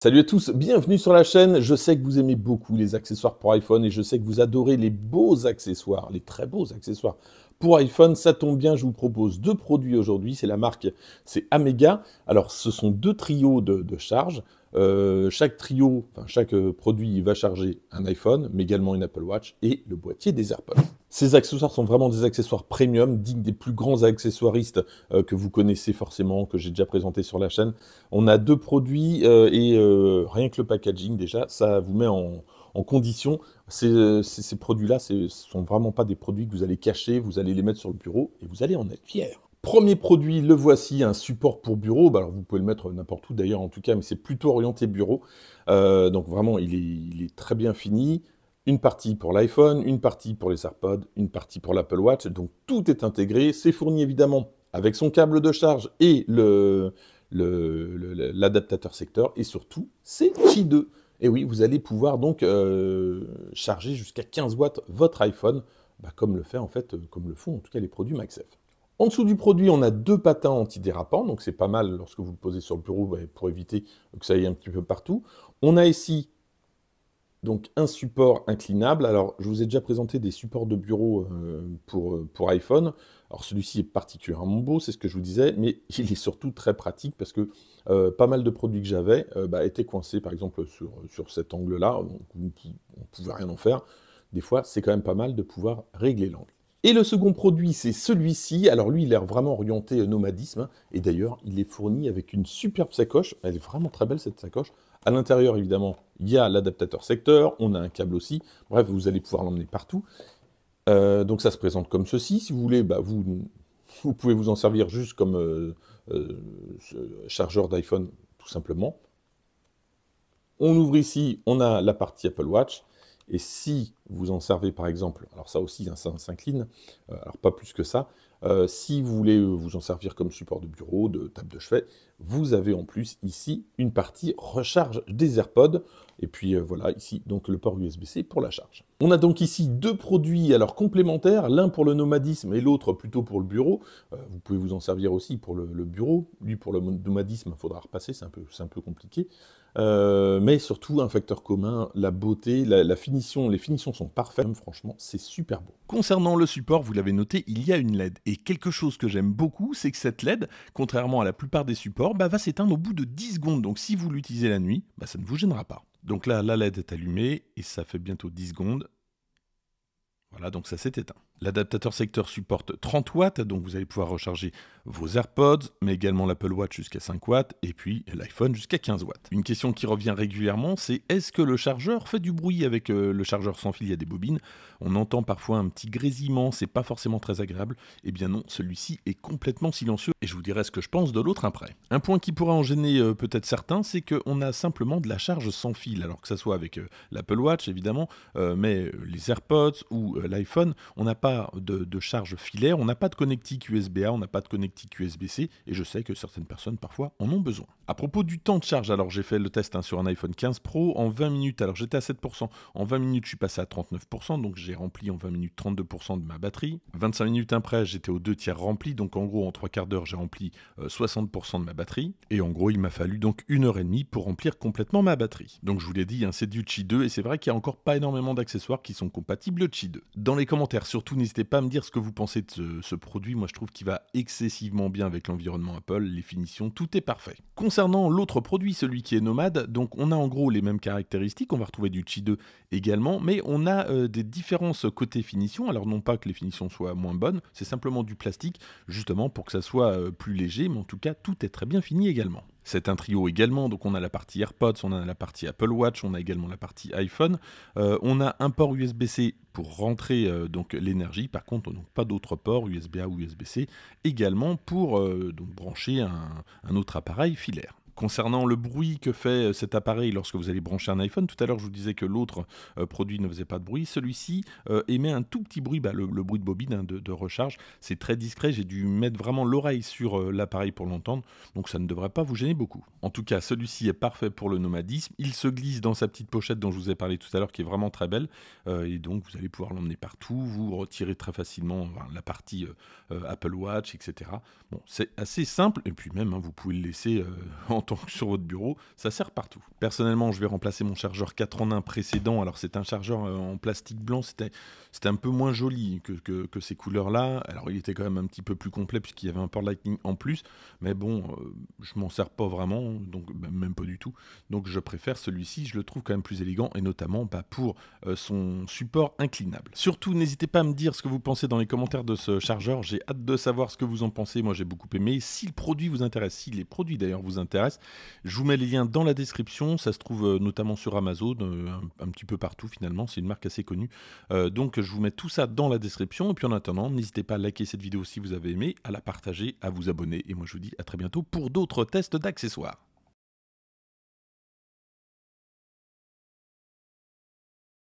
Salut à tous, bienvenue sur la chaîne. Je sais que vous aimez beaucoup les accessoires pour iPhone et je sais que vous adorez les beaux accessoires, les très beaux accessoires pour iPhone. Ça tombe bien, je vous propose deux produits aujourd'hui. C'est la marque, c'est Amega. Alors, ce sont deux trios de, charge. Euh, chaque trio, enfin, chaque euh, produit va charger un iPhone, mais également une Apple Watch et le boîtier des AirPods. Ces accessoires sont vraiment des accessoires premium, dignes des plus grands accessoiristes euh, que vous connaissez forcément, que j'ai déjà présenté sur la chaîne. On a deux produits euh, et euh, rien que le packaging déjà, ça vous met en, condition. Ces, produits-là, ce ne sont vraiment pas des produits que vous allez cacher, vous allez les mettre sur le bureau et vous allez en être fier. Premier produit, le voici, un support pour bureau. Bah, alors vous pouvez le mettre n'importe où d'ailleurs en tout cas, mais c'est plutôt orienté bureau. donc vraiment, il est, très bien fini une partie pour l'iPhone, une partie pour les AirPods, une partie pour l'Apple Watch. Donc tout est intégré. C'est fourni évidemment avec son câble de charge et l'adaptateur le, secteur. Et surtout, c'est Qi2. Et oui, vous allez pouvoir donc euh, charger jusqu'à 15 watts votre iPhone, bah, comme le fait en fait, euh, comme le font en tout cas les produits Maxf. En dessous du produit, on a deux patins antidérapants, donc c'est pas mal lorsque vous le posez sur le bureau bah, pour éviter que ça aille un petit peu partout. On a ici donc un support inclinable. Alors, je vous ai déjà présenté des supports de bureau euh, pour, euh, pour, iPhone. Alors, celui-ci est particulièrement beau, c'est ce que je vous disais, mais il est surtout très pratique parce que euh, pas mal de produits que j'avais bah, étaient coincés, par exemple, sur, sur cet angle-là. Donc, on ne pouvait rien en faire. Des fois, c'est quand même pas mal de pouvoir régler l'angle. Et le second produit, c'est celui-ci. Alors lui, il est vraiment orienté nomadisme. Hein. et d'ailleurs, il est fourni avec une superbe sacoche. Elle est vraiment très belle, cette sacoche. À l'intérieur, évidemment, il y a l'adaptateur secteur, on a un câble aussi, bref, vous allez pouvoir l'emmener partout. Euh, donc ça se présente comme ceci, si vous voulez, bah, vous, pouvez vous en servir juste comme euh, euh, chargeur d'iPhone, tout simplement. On ouvre ici, on a la partie Apple Watch, et si vous en servez par exemple, alors ça aussi, hein, ça s'incline, alors pas plus que ça, euh, si vous voulez euh, vous en servir comme support de bureau, de table de chevet, vous avez en plus ici une partie recharge des AirPods. Et puis euh, voilà, ici, donc le port USB-C pour la charge. On a donc ici deux produits alors complémentaires, l'un pour le nomadisme et l'autre plutôt pour le bureau. vous pouvez vous en servir aussi pour le, bureau. Lui, pour le nomadisme, il faudra repasser, c'est un, un peu compliqué. Euh, mais surtout, un facteur commun, la beauté, la, finition. Les finitions sont parfaites. franchement, c'est super beau. Concernant le support, vous l'avez noté, il y a une LED. Et quelque chose que j'aime beaucoup, c'est que cette LED, contrairement à la plupart des supports, bah, va s'éteindre au bout de 10 secondes. Donc si vous l'utilisez la nuit, bah, ça ne vous gênera pas. Donc là, la LED est allumée et ça fait bientôt 10 secondes. Voilà, donc ça s'est éteint. L'adaptateur secteur supporte 30 watts, donc vous allez pouvoir recharger vos AirPods, mais également l'Apple Watch jusqu'à 5 watts, et puis l'iPhone jusqu'à 15 watts. Une question qui revient régulièrement, c'est est-ce que le chargeur fait du bruit avec euh, le chargeur sans fil Il y a des bobines, on entend parfois un petit grésillement, c'est pas forcément très agréable. Eh bien non, celui-ci est complètement silencieux, et je vous dirai ce que je pense de l'autre après. Un point qui pourra en gêner euh, peut-être certains, c'est que on a simplement de la charge sans fil, alors que ça soit avec euh, l'Apple Watch évidemment, mais les AirPods ou l'iPhone, on n'a pas de, charge filaire, on n'a pas de connectique USB-A, on n'a pas de connectique USB-C, et je sais que certaines personnes parfois en ont besoin. À propos du temps de charge, alors j'ai fait le test hein, sur un iPhone 15 Pro en 20 minutes, alors j'étais à 7%, en 20 minutes je suis passé à 39%, donc j'ai rempli en 20 minutes 32% de ma batterie. 25 minutes après, j'étais aux deux tiers rempli, donc en gros en trois quarts d'heure j'ai rempli 60% euh, de ma batterie, et en gros il m'a fallu donc une heure et demie pour remplir complètement ma batterie. Donc je vous l'ai dit, hein, c'est du Qi 2, et c'est vrai qu'il n'y a encore pas énormément d'accessoires qui sont compatibles Qi 2. Dans les commentaires, surtout n'hésitez pas à me dire ce que vous pensez de ce, produit. Moi, je trouve qu'il va excessivement bien avec l'environnement Apple, les finitions, tout est parfait. Concernant l'autre produit, celui qui est nomade, donc on a en gros les mêmes caractéristiques. On va retrouver du Chi 2 également, mais on a euh, des différences côté finition. Alors, non pas que les finitions soient moins bonnes, c'est simplement du plastique, justement pour que ça soit euh, plus léger, mais en tout cas, tout est très bien fini également. C'est un trio également, donc on a la partie AirPods, on a la partie Apple Watch, on a également la partie iPhone. Euh, on a un port USB-C pour rentrer euh, donc l'énergie. Par contre, on n'a pas d'autres ports USB-A ou USB-C également pour euh, donc brancher un autre appareil filaire concernant le bruit que fait euh, cet appareil lorsque vous allez brancher un iPhone. Tout à l'heure, je vous disais que l'autre euh, produit ne faisait pas de bruit. Celui-ci euh, émet un tout petit bruit, bah, le, bruit de bobine hein, de, recharge. C'est très discret. J'ai dû mettre vraiment l'oreille sur l'appareil pour l'entendre. Donc ça ne devrait pas vous gêner beaucoup. En tout cas, celui-ci est parfait pour le nomadisme. Il se glisse dans sa petite pochette dont je vous ai parlé tout à l'heure, qui est vraiment très belle. et donc, vous allez pouvoir l'emmener partout. Vous retirez très facilement la partie Apple Watch, etc. Bon, c'est assez simple. Et puis même, hein, vous pouvez le laisser en sur votre bureau, ça sert partout. Personnellement, je vais remplacer mon chargeur 4 en 1 précédent. Alors, c'est un chargeur euh, en plastique blanc, c'était c'était un peu moins joli que, ces couleurs-là. Alors, il était quand même un petit peu plus complet puisqu'il y avait un port Lightning en plus. Mais bon, euh, je m'en sers pas vraiment, donc ben, même pas du tout. Donc, je préfère celui-ci, je le trouve quand même plus élégant et notamment bah, pour euh, son support inclinable. Surtout, n'hésitez pas à me dire ce que vous pensez dans les commentaires de ce chargeur. J'ai hâte de savoir ce que vous en pensez. Moi, j'ai beaucoup aimé. Si le produit vous intéresse, si les produits d'ailleurs vous intéressent, je vous mets les liens dans la description. Ça se trouve euh, notamment sur Amazon, euh, un, petit peu partout finalement. C'est une marque assez connue. Euh, donc je vous mets tout ça dans la description. Et puis en attendant, n'hésitez pas à liker cette vidéo si vous avez aimé, à la partager, à vous abonner. Et moi je vous dis à très bientôt pour d'autres tests d'accessoires.